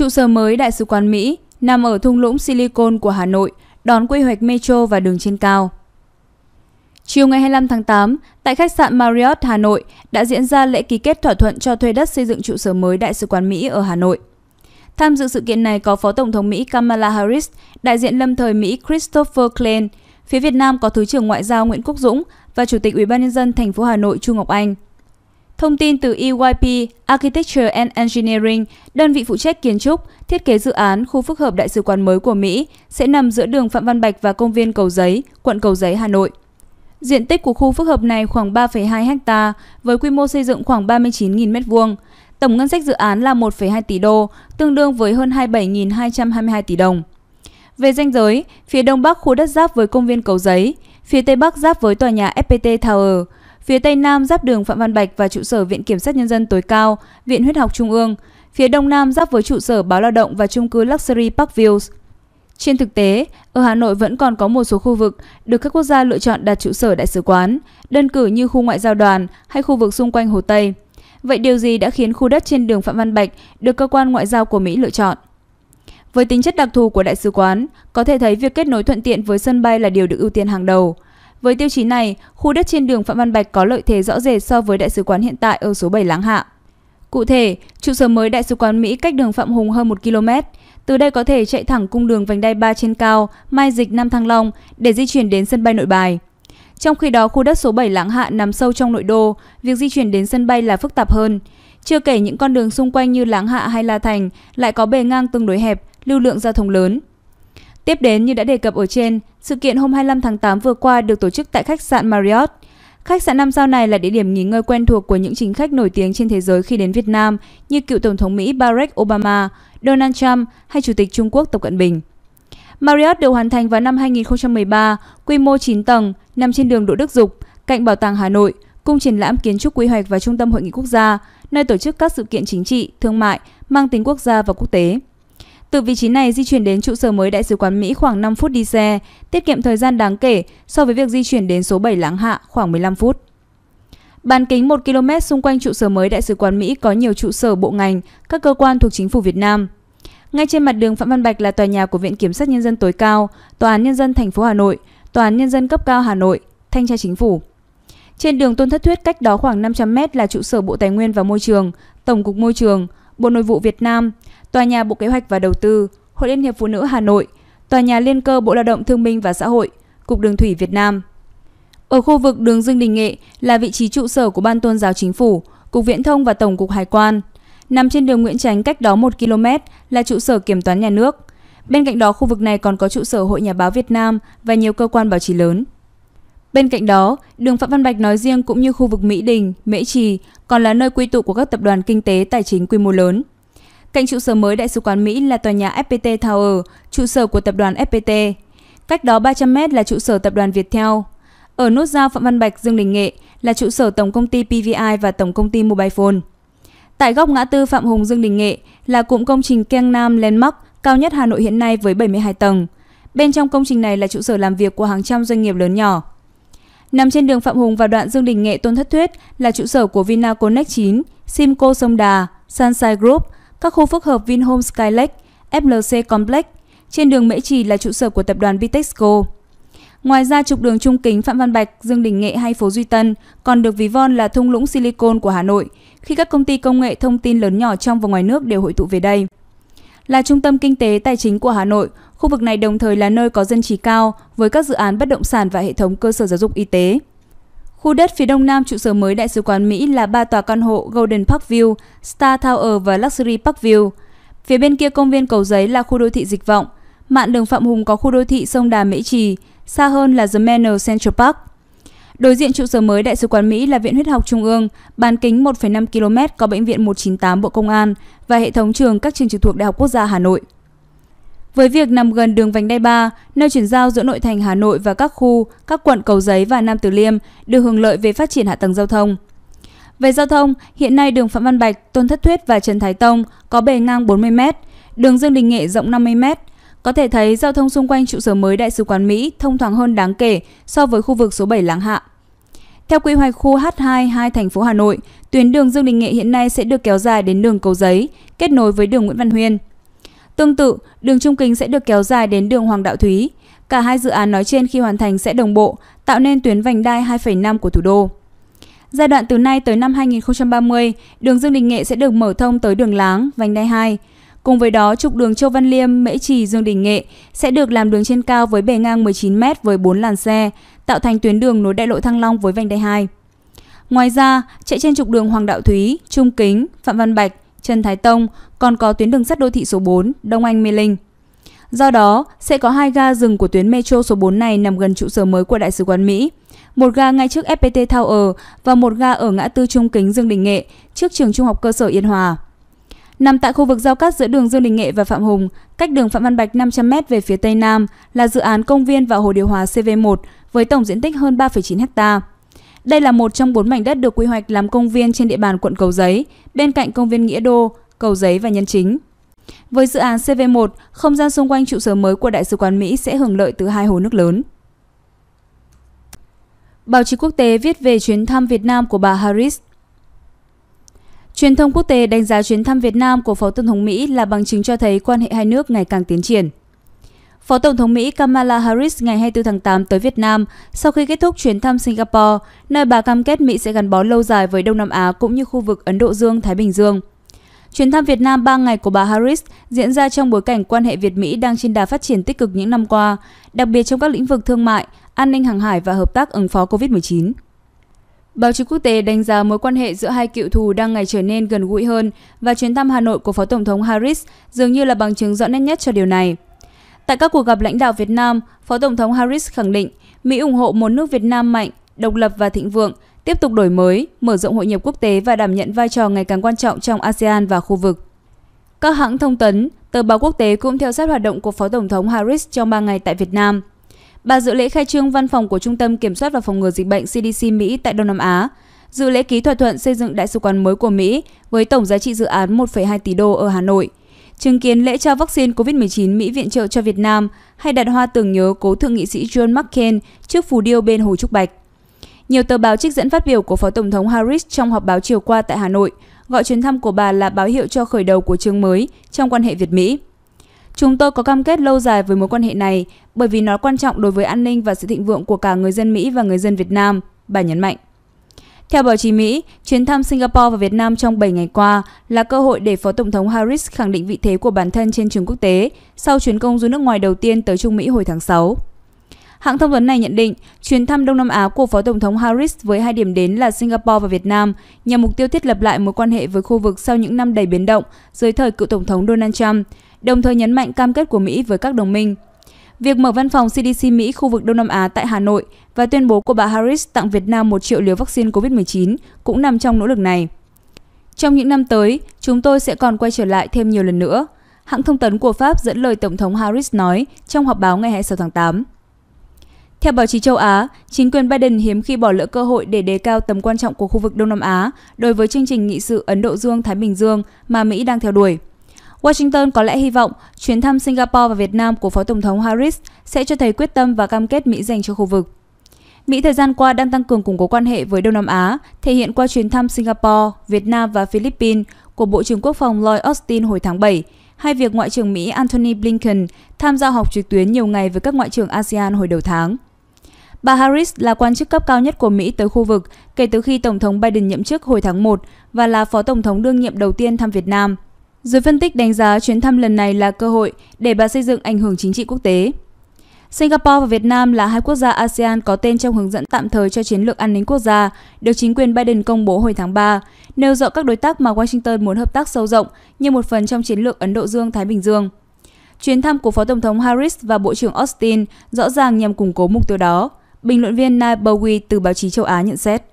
Trụ sở mới Đại sứ quán Mỹ nằm ở thung lũng Silicon của Hà Nội, đón quy hoạch metro và đường trên cao. Chiều ngày 25 tháng 8, tại khách sạn Marriott Hà Nội đã diễn ra lễ ký kết thỏa thuận cho thuê đất xây dựng trụ sở mới Đại sứ quán Mỹ ở Hà Nội. Tham dự sự kiện này có Phó Tổng thống Mỹ Kamala Harris, đại diện lâm thời Mỹ Christopher Klein, phía Việt Nam có Thứ trưởng Ngoại giao Nguyễn Quốc Dũng và Chủ tịch Ủy ban nhân dân thành phố Hà Nội Chu Ngọc Anh. Thông tin từ EYP Architecture and Engineering, đơn vị phụ trách kiến trúc, thiết kế dự án khu phức hợp đại sứ quán mới của Mỹ sẽ nằm giữa đường Phạm Văn Bạch và công viên Cầu Giấy, quận Cầu Giấy, Hà Nội. Diện tích của khu phức hợp này khoảng 3,2 ha với quy mô xây dựng khoảng 39.000 m2. Tổng ngân sách dự án là 1,2 tỷ đô, tương đương với hơn 27.222 tỷ đồng. Về danh giới, phía đông bắc khu đất giáp với công viên Cầu Giấy, phía tây bắc giáp với tòa nhà FPT Tower, Phía Tây Nam giáp đường Phạm Văn Bạch và trụ sở Viện Kiểm sát Nhân dân tối cao, Viện Huyết học Trung ương. Phía Đông Nam giáp với trụ sở Báo Lao động và trung cư Luxury Park Views. Trên thực tế, ở Hà Nội vẫn còn có một số khu vực được các quốc gia lựa chọn đặt trụ sở đại sứ quán, đơn cử như khu ngoại giao đoàn hay khu vực xung quanh Hồ Tây. Vậy điều gì đã khiến khu đất trên đường Phạm Văn Bạch được cơ quan ngoại giao của Mỹ lựa chọn? Với tính chất đặc thù của đại sứ quán, có thể thấy việc kết nối thuận tiện với sân bay là điều được ưu tiên hàng đầu – với tiêu chí này, khu đất trên đường Phạm Văn Bạch có lợi thế rõ rệt so với đại sứ quán hiện tại ở số 7 Láng Hạ. Cụ thể, trụ sở mới đại sứ quán Mỹ cách đường Phạm Hùng hơn 1 km. Từ đây có thể chạy thẳng cung đường vành đai 3 trên cao, Mai Dịch Nam Thăng Long để di chuyển đến sân bay Nội Bài. Trong khi đó, khu đất số 7 Láng Hạ nằm sâu trong nội đô, việc di chuyển đến sân bay là phức tạp hơn. Chưa kể những con đường xung quanh như Láng Hạ hay La Thành lại có bề ngang tương đối hẹp, lưu lượng giao thông lớn. Tiếp đến như đã đề cập ở trên, sự kiện hôm 25 tháng 8 vừa qua được tổ chức tại khách sạn Marriott. Khách sạn năm sao này là địa điểm nghỉ ngơi quen thuộc của những chính khách nổi tiếng trên thế giới khi đến Việt Nam như cựu Tổng thống Mỹ Barack Obama, Donald Trump hay Chủ tịch Trung Quốc Tập Cận Bình. Marriott được hoàn thành vào năm 2013, quy mô 9 tầng, nằm trên đường Đỗ Đức Dục, cạnh Bảo tàng Hà Nội, cung triển lãm kiến trúc quy hoạch và trung tâm hội nghị quốc gia, nơi tổ chức các sự kiện chính trị, thương mại mang tính quốc gia và quốc tế. Từ vị trí này di chuyển đến trụ sở mới Đại sứ quán Mỹ khoảng 5 phút đi xe, tiết kiệm thời gian đáng kể so với việc di chuyển đến số 7 Láng Hạ khoảng 15 phút. Bán kính 1 km xung quanh trụ sở mới Đại sứ quán Mỹ có nhiều trụ sở bộ ngành, các cơ quan thuộc chính phủ Việt Nam. Ngay trên mặt đường Phạm Văn Bạch là tòa nhà của Viện Kiểm sát Nhân dân tối cao, Tòa án Nhân dân thành phố Hà Nội, Tòa án Nhân dân cấp cao Hà Nội, Thanh tra Chính phủ. Trên đường Tôn Thất Thuyết cách đó khoảng 500 m là trụ sở Bộ Tài nguyên và Môi trường, Tổng cục Môi trường, Bộ Nội vụ Việt Nam, Tòa nhà Bộ Kế hoạch và Đầu tư, Hội Liên hiệp Phụ nữ Hà Nội, Tòa nhà Liên cơ Bộ Lao động Thương minh và Xã hội, Cục Đường thủy Việt Nam. Ở khu vực đường Dương Đình Nghệ là vị trí trụ sở của Ban Tôn giáo Chính phủ, Cục Viễn thông và Tổng cục Hải quan. Nằm trên đường Nguyễn Tránh cách đó 1 km là trụ sở Kiểm toán nhà nước. Bên cạnh đó, khu vực này còn có trụ sở Hội Nhà báo Việt Nam và nhiều cơ quan báo chí lớn. Bên cạnh đó, đường Phạm Văn Bạch nói riêng cũng như khu vực Mỹ Đình, Mễ Trì còn là nơi quy tụ của các tập đoàn kinh tế tài chính quy mô lớn. Cạnh trụ sở mới Đại sứ quán Mỹ là tòa nhà FPT Tower, trụ sở của tập đoàn FPT. Cách đó 300 mét là trụ sở tập đoàn Viettel. Ở nút giao Phạm Văn Bạch, Dương Đình Nghệ là trụ sở tổng công ty PVI và tổng công ty Mobile Phone. Tại góc ngã tư Phạm Hùng Dương Đình Nghệ là cụm công trình Keng Nam Landmark cao nhất Hà Nội hiện nay với 72 tầng. Bên trong công trình này là trụ sở làm việc của hàng trăm doanh nghiệp lớn nhỏ. Nằm trên đường Phạm Hùng và đoạn Dương Đình Nghệ Tôn Thất Thuyết là trụ sở của Vinaconex 9, Simco Sông Đà, Sunshine Group, các khu phức hợp Vinhome Skylake, FLC Complex, trên đường Mễ Trì là trụ sở của tập đoàn Bitexco. Ngoài ra, trục đường trung kính Phạm Văn Bạch, Dương Đình Nghệ hay phố Duy Tân còn được ví von là thung lũng silicon của Hà Nội, khi các công ty công nghệ thông tin lớn nhỏ trong và ngoài nước đều hội tụ về đây. Là trung tâm kinh tế tài chính của Hà Nội, khu vực này đồng thời là nơi có dân trí cao với các dự án bất động sản và hệ thống cơ sở giáo dục y tế. Khu đất phía đông nam trụ sở mới Đại sứ quán Mỹ là ba tòa căn hộ Golden Park View, Star Tower và Luxury Park View. Phía bên kia công viên Cầu Giấy là khu đô thị Dịch Vọng. Mạn đường Phạm Hùng có khu đô thị Sông Đà Mỹ Trì, xa hơn là The Manor Central Park. Đối diện trụ sở mới Đại sứ quán Mỹ là Viện Huyết học Trung ương, bán kính 1,5 km có bệnh viện 198 Bộ Công an và hệ thống trường các trường trực thuộc Đại học Quốc gia Hà Nội. Với việc nằm gần đường vành đai 3, nơi chuyển giao giữa nội thành Hà Nội và các khu, các quận Cầu Giấy và Nam Từ Liêm được hưởng lợi về phát triển hạ tầng giao thông. Về giao thông, hiện nay đường Phạm Văn Bạch, Tôn Thất Thuyết và Trần Thái Tông có bề ngang 40 m, đường Dương Đình Nghệ rộng 50 m. Có thể thấy giao thông xung quanh trụ sở mới Đại sứ quán Mỹ thông thoáng hơn đáng kể so với khu vực số 7 Láng Hạ. Theo quy hoạch khu H22 thành phố Hà Nội, tuyến đường Dương Đình Nghệ hiện nay sẽ được kéo dài đến đường Cầu Giấy, kết nối với đường Nguyễn Văn Huyên – Tương tự, đường trung kính sẽ được kéo dài đến đường Hoàng Đạo Thúy. Cả hai dự án nói trên khi hoàn thành sẽ đồng bộ, tạo nên tuyến vành đai 2,5 của thủ đô. Giai đoạn từ nay tới năm 2030, đường Dương Đình Nghệ sẽ được mở thông tới đường Láng, vành đai 2. Cùng với đó, trục đường Châu Văn Liêm, Mễ Trì, Dương Đình Nghệ sẽ được làm đường trên cao với bề ngang 19m với 4 làn xe, tạo thành tuyến đường nối đại lộ Thăng Long với vành đai 2. Ngoài ra, chạy trên trục đường Hoàng Đạo Thúy, Trung Kính, Phạm Văn Bạch, Trần Thái Tông, còn có tuyến đường sắt đô thị số 4, Đông Anh Mê Linh. Do đó, sẽ có hai ga dừng của tuyến metro số 4 này nằm gần trụ sở mới của Đại sứ quán Mỹ. Một ga ngay trước FPT Tower và một ga ở ngã tư Trung Kính Dương Đình Nghệ, trước trường trung học cơ sở Yên Hòa. Nằm tại khu vực giao cắt giữa đường Dương Đình Nghệ và Phạm Hùng, cách đường Phạm Văn Bạch 500m về phía Tây Nam là dự án công viên và hồ điều hòa CV1 với tổng diện tích hơn 3,9 hectare. Đây là một trong bốn mảnh đất được quy hoạch làm công viên trên địa bàn quận Cầu Giấy, bên cạnh công viên Nghĩa Đô, Cầu Giấy và Nhân Chính. Với dự án CV1, không gian xung quanh trụ sở mới của Đại sứ quán Mỹ sẽ hưởng lợi từ hai hồ nước lớn. Báo chí quốc tế viết về chuyến thăm Việt Nam của bà Harris. Truyền thông quốc tế đánh giá chuyến thăm Việt Nam của Phó Tổng thống Mỹ là bằng chứng cho thấy quan hệ hai nước ngày càng tiến triển. Phó Tổng thống Mỹ Kamala Harris ngày 24 tháng 8 tới Việt Nam sau khi kết thúc chuyến thăm Singapore, nơi bà cam kết Mỹ sẽ gắn bó lâu dài với Đông Nam Á cũng như khu vực Ấn Độ Dương-Thái Bình Dương. Chuyến thăm Việt Nam 3 ngày của bà Harris diễn ra trong bối cảnh quan hệ Việt-Mỹ đang trên đà phát triển tích cực những năm qua, đặc biệt trong các lĩnh vực thương mại, an ninh hàng hải và hợp tác ứng phó COVID-19. Báo chí quốc tế đánh giá mối quan hệ giữa hai cựu thù đang ngày trở nên gần gũi hơn và chuyến thăm Hà Nội của Phó Tổng thống Harris dường như là bằng chứng rõ nét nhất cho điều này. Tại các cuộc gặp lãnh đạo Việt Nam, Phó Tổng thống Harris khẳng định Mỹ ủng hộ một nước Việt Nam mạnh, độc lập và thịnh vượng, tiếp tục đổi mới, mở rộng hội nhập quốc tế và đảm nhận vai trò ngày càng quan trọng trong ASEAN và khu vực. Các hãng thông tấn, tờ báo quốc tế cũng theo sát hoạt động của Phó Tổng thống Harris trong 3 ngày tại Việt Nam. Bà dự lễ khai trương văn phòng của Trung tâm Kiểm soát và Phòng ngừa Dịch bệnh CDC Mỹ tại Đông Nam Á, dự lễ ký thỏa thuận xây dựng đại sứ quán mới của Mỹ với tổng giá trị dự án 1,2 tỷ đô ở Hà Nội – chứng kiến lễ trao vaccine COVID-19 Mỹ viện trợ cho Việt Nam hay đặt hoa tưởng nhớ cố thượng nghị sĩ John McCain trước phù điêu bên Hồ Trúc Bạch. Nhiều tờ báo trích dẫn phát biểu của Phó Tổng thống Harris trong họp báo chiều qua tại Hà Nội, gọi chuyến thăm của bà là báo hiệu cho khởi đầu của chương mới trong quan hệ Việt-Mỹ. Chúng tôi có cam kết lâu dài với mối quan hệ này bởi vì nó quan trọng đối với an ninh và sự thịnh vượng của cả người dân Mỹ và người dân Việt Nam, bà nhấn mạnh. Theo báo chí Mỹ, chuyến thăm Singapore và Việt Nam trong 7 ngày qua là cơ hội để Phó Tổng thống Harris khẳng định vị thế của bản thân trên trường quốc tế sau chuyến công du nước ngoài đầu tiên tới Trung Mỹ hồi tháng 6. Hãng thông tấn này nhận định, chuyến thăm Đông Nam Á của Phó Tổng thống Harris với hai điểm đến là Singapore và Việt Nam nhằm mục tiêu thiết lập lại mối quan hệ với khu vực sau những năm đầy biến động dưới thời cựu Tổng thống Donald Trump, đồng thời nhấn mạnh cam kết của Mỹ với các đồng minh – Việc mở văn phòng CDC Mỹ khu vực Đông Nam Á tại Hà Nội và tuyên bố của bà Harris tặng Việt Nam 1 triệu liều vaccine COVID-19 cũng nằm trong nỗ lực này. Trong những năm tới, chúng tôi sẽ còn quay trở lại thêm nhiều lần nữa, hãng thông tấn của Pháp dẫn lời Tổng thống Harris nói trong họp báo ngày 26 tháng 8. Theo báo chí châu Á, chính quyền Biden hiếm khi bỏ lỡ cơ hội để đề cao tầm quan trọng của khu vực Đông Nam Á đối với chương trình nghị sự Ấn Độ Dương-Thái Bình Dương mà Mỹ đang theo đuổi – Washington có lẽ hy vọng chuyến thăm Singapore và Việt Nam của Phó Tổng thống Harris sẽ cho thấy quyết tâm và cam kết Mỹ dành cho khu vực. Mỹ thời gian qua đang tăng cường củng cố quan hệ với Đông Nam Á, thể hiện qua chuyến thăm Singapore, Việt Nam và Philippines của Bộ trưởng Quốc phòng Lloyd Austin hồi tháng 7, hay việc Ngoại trưởng Mỹ Antony Blinken tham gia họp trực tuyến nhiều ngày với các ngoại trưởng ASEAN hồi đầu tháng. Bà Harris là quan chức cấp cao nhất của Mỹ tới khu vực kể từ khi Tổng thống Biden nhậm chức hồi tháng 1 và là phó tổng thống đương nhiệm đầu tiên thăm Việt Nam – Giới phân tích đánh giá chuyến thăm lần này là cơ hội để bà xây dựng ảnh hưởng chính trị quốc tế. Singapore và Việt Nam là hai quốc gia ASEAN có tên trong hướng dẫn tạm thời cho chiến lược an ninh quốc gia, được chính quyền Biden công bố hồi tháng 3, nêu rõ các đối tác mà Washington muốn hợp tác sâu rộng như một phần trong chiến lược Ấn Độ Dương-Thái Bình Dương. Chuyến thăm của Phó Tổng thống Harris và Bộ trưởng Austin rõ ràng nhằm củng cố mục tiêu đó, bình luận viên Nai Bowie từ báo chí châu Á nhận xét.